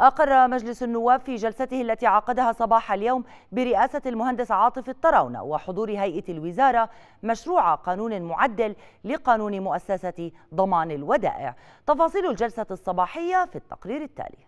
أقر مجلس النواب في جلسته التي عقدها صباح اليوم برئاسة المهندس عاطف الطراونة وحضور هيئة الوزارة مشروع قانون معدل لقانون مؤسسة ضمان الودائع تفاصيل الجلسة الصباحية في التقرير التالي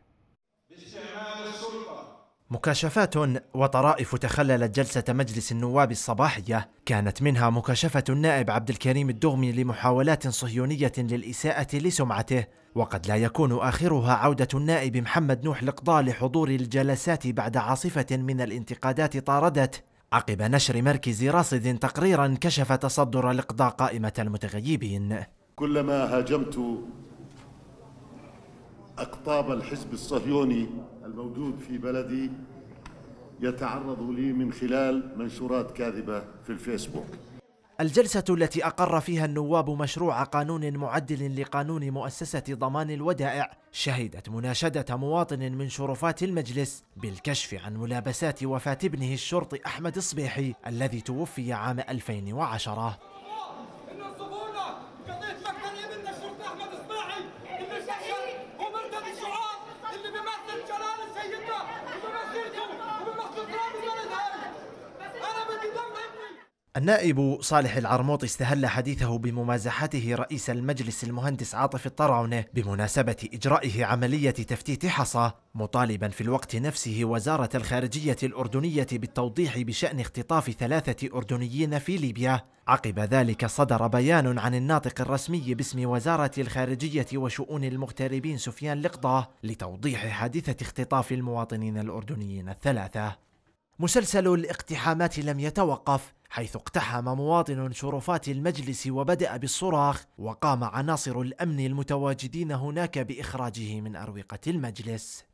باستعمال السلطة مكاشفات وطرائف تخللت جلسة مجلس النواب الصباحية كانت منها مكاشفة النائب عبد الكريم الدغمي لمحاولات صهيونية للإساءة لسمعته وقد لا يكون آخرها عودة النائب محمد نوح لقضاء لحضور الجلسات بعد عاصفة من الانتقادات طاردت عقب نشر مركز راصد تقريرا كشف تصدر لقضاء قائمة المتغيبين كلما هاجمت أقطاب الحزب الصهيوني الموجود في بلدي يتعرض لي من خلال منشورات كاذبة في الفيسبوك الجلسة التي أقر فيها النواب مشروع قانون معدل لقانون مؤسسة ضمان الودائع شهدت مناشدة مواطن من شرفات المجلس بالكشف عن ملابسات وفاة ابنه الشرطي أحمد الصبيحي الذي توفي عام 2010 النائب صالح العرموطي استهل حديثه بممازحته رئيس المجلس المهندس عاطف الطرعنه بمناسبة إجرائه عملية تفتيت حصى مطالبا في الوقت نفسه وزارة الخارجية الأردنية بالتوضيح بشأن اختطاف ثلاثة أردنيين في ليبيا عقب ذلك صدر بيان عن الناطق الرسمي باسم وزارة الخارجية وشؤون المغتربين سفيان لقضة لتوضيح حادثة اختطاف المواطنين الأردنيين الثلاثة مسلسل الاقتحامات لم يتوقف حيث اقتحم مواطن شرفات المجلس وبدأ بالصراخ وقام عناصر الأمن المتواجدين هناك بإخراجه من أروقة المجلس